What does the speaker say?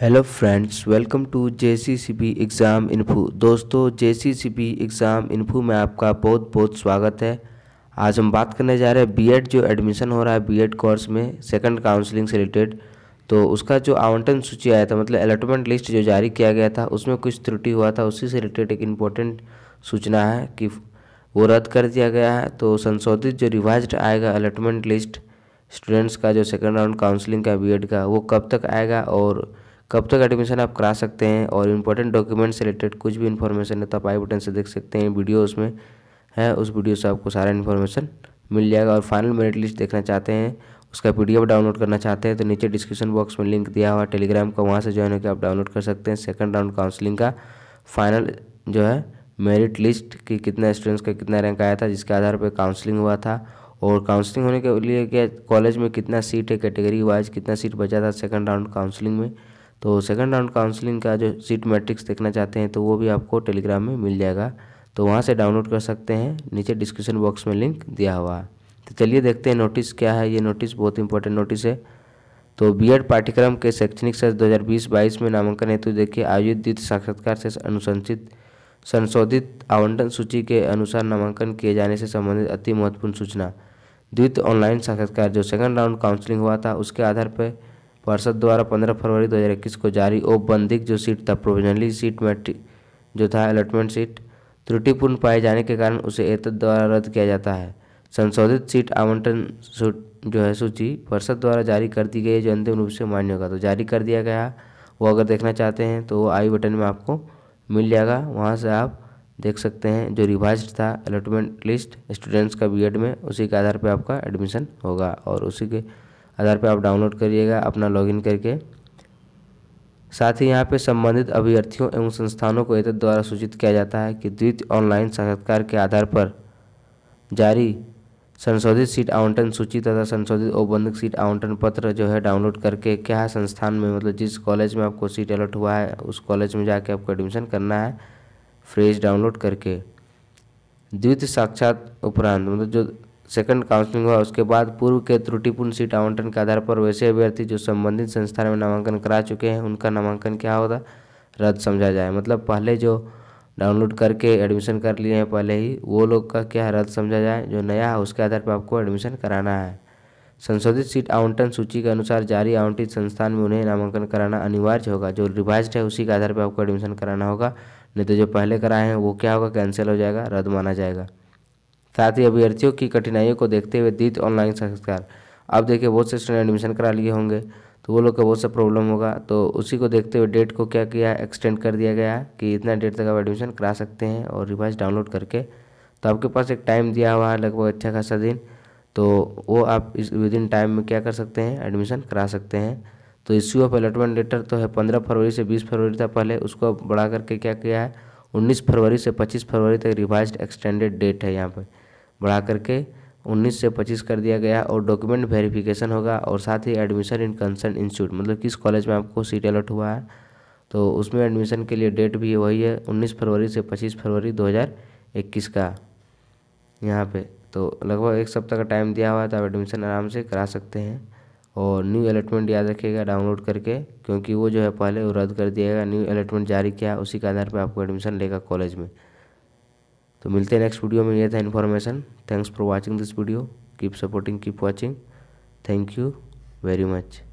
hello friends welcome to J C C B exam info दोस्तों J C C B exam info में आपका बहुत बहुत स्वागत है आज हम बात करने जा रहे हैं बीएड जो एडमिशन हो रहा है बीएड कोर्स में सेकंड काउंसलिंग से रिलेटेड तो उसका जो आवंटन सूची आया था मतलब अलॉटमेंट लिस्ट जो जारी किया गया था उसमें कुछ त्रुटि हुआ था उसी से रिलेटेड एक इम्पोर्टेंट सूचना है कि वो रद्द कर दिया गया है तो संशोधित जो रिवाइज आएगा अलॉटमेंट लिस्ट स्टूडेंट्स का जो सेकेंड राउंड काउंसलिंग का बी का वो कब तक आएगा और कब तक एडमिशन आप करा सकते हैं और इम्पोर्टेंट डॉक्यूमेंट से रिलेटेड कुछ भी इन्फॉर्मेशन है तो आप आई बटन से देख सकते हैं वीडियो उसमें है उस वीडियो से आपको सारा इन्फॉर्मेशन मिल जाएगा और फाइनल मेरिट लिस्ट देखना चाहते हैं उसका पी डाउनलोड करना चाहते हैं तो नीचे डिस्क्रिप्शन बॉक्स में लिंक दिया हुआ टेलीग्राम का वहाँ से ज्वाइन होकर आप डाउनलोड कर सकते हैं सेकेंड राउंड काउंसलिंग का फाइनल जो है मेरिट लिस्ट कि कितना स्टूडेंट्स का कितना रैंक आया था जिसके आधार पर काउंसलिंग हुआ था और काउंसलिंग होने के लिए क्या कॉलेज में कितना सीट है कैटेगरी वाइज कितना सीट बचा था सेकंड राउंड काउंसलिंग में तो सेकंड राउंड काउंसलिंग का जो सीट मैट्रिक्स देखना चाहते हैं तो वो भी आपको टेलीग्राम में मिल जाएगा तो वहाँ से डाउनलोड कर सकते हैं नीचे डिस्क्रिप्शन बॉक्स में लिंक दिया हुआ है तो चलिए देखते हैं नोटिस क्या है ये नोटिस बहुत इंपॉर्टेंट नोटिस है तो बीएड पाठ्यक्रम के शैक्षणिक सत्र 2020-22 में नामांकन हेतु देखिए आयोजित द्वित साक्षात्कार से अनुशंसित संशोधित आवंटन सूची के अनुसार नामांकन किए जाने से संबंधित अति महत्वपूर्ण सूचना द्वित ऑनलाइन साक्षात्कार जो सेकंड राउंड काउंसलिंग हुआ था उसके आधार पर पर्षद द्वारा 15 फरवरी 2021 को जारी औपबंधिक जो सीट था प्रोविजनली सीट में जो था अलॉटमेंट सीट त्रुटिपूर्ण पाए जाने के कारण उसे एतद द्वारा रद्द किया जाता है संशोधित सीट आवंटन जो है सूची पर्षद द्वारा जारी कर दी गई है जो अंतिम रूप से मान्य होगा तो जारी कर दिया गया वो अगर देखना चाहते हैं तो वो आई बटन में आपको मिल जाएगा वहाँ से आप देख सकते हैं जो रिवाइज था अलॉटमेंट लिस्ट स्टूडेंट्स का बीएड में उसी के आधार पर आपका एडमिशन होगा और उसी के आधार पर आप डाउनलोड करिएगा अपना लॉगिन करके साथ ही यहाँ पे संबंधित अभ्यर्थियों एवं संस्थानों को एतद द्वारा सूचित किया जाता है कि द्वितीय ऑनलाइन साक्षात्कार के आधार पर जारी संशोधित सीट आवंटन सूची तथा संशोधित औबंधिक सीट आवंटन पत्र जो है डाउनलोड करके क्या है संस्थान में मतलब जिस कॉलेज में आपको सीट अलॉट हुआ है उस कॉलेज में जाके आपको एडमिशन करना है फ्रेज डाउनलोड करके द्वितीय साक्षात उपरांत मतलब जो सेकंड काउंसलिंग हुआ उसके बाद पूर्व के त्रुटिपूर्ण सीट आवंटन के आधार पर वैसे अभ्यर्थी जो संबंधित संस्थान में नामांकन करा चुके हैं उनका नामांकन क्या होगा रद्द समझा जाए मतलब पहले जो डाउनलोड करके एडमिशन कर लिए हैं पहले ही वो लोग का क्या रद्द समझा जाए जो नया है उसके आधार पर आपको एडमिशन कराना है संशोधित सीट आवंटन सूची के अनुसार जारी आवंटित संस्थान में उन्हें नामांकन कराना अनिवार्य होगा जो रिवाइज है उसी के आधार पर आपको एडमिशन कराना होगा नहीं तो जो पहले कराए हैं वो क्या होगा कैंसिल हो जाएगा रद्द माना जाएगा साथ ही अभ्यर्थियों की कठिनाइयों को देखते हुए दीत ऑनलाइन साक्षात्कार आप देखिए बहुत से स्टूडेंट एडमिशन करा लिए होंगे तो वो लोग का बहुत सा प्रॉब्लम होगा तो उसी को देखते हुए डेट को क्या किया है एक्सटेंड कर दिया गया कि इतना डेट तक आप एडमिशन करा सकते हैं और रिवाइज डाउनलोड करके तो आपके पास एक टाइम दिया हुआ है लगभग अच्छा खासा दिन तो वो आप इस विद इन टाइम में क्या कर सकते हैं एडमिशन करा सकते हैं तो इश्यू ऑफ अलॉटमेंट लेटर तो है पंद्रह फरवरी से बीस फरवरी तक पहले उसको बढ़ा करके क्या किया है उन्नीस फरवरी से पच्चीस फरवरी तक रिवाइज एक्सटेंडेड डेट है यहाँ पर बढ़ा करके उन्नीस से पच्चीस कर दिया गया और डॉक्यूमेंट वेरिफिकेशन होगा और साथ ही एडमिशन इन कंसर्न इंस्टीट्यूट मतलब किस कॉलेज में आपको सीट अलॉट हुआ है तो उसमें एडमिशन के लिए डेट भी वही है उन्नीस फरवरी से पच्चीस फरवरी दो हज़ार इक्कीस का यहाँ पे तो लगभग एक सप्ताह का टाइम दिया हुआ है तो आप एडमिशन आराम से करा सकते हैं और न्यू अलॉटमेंट याद रखिएगा डाउनलोड करके क्योंकि वो जो है पहले वो रद्द कर दिया गया न्यू अलॉटमेंट जारी किया उसी के आधार पर आपको एडमिशन लेगा कॉलेज में तो मिलते हैं नेक्स्ट वीडियो में ये था information thanks for watching this video keep supporting keep watching thank you very much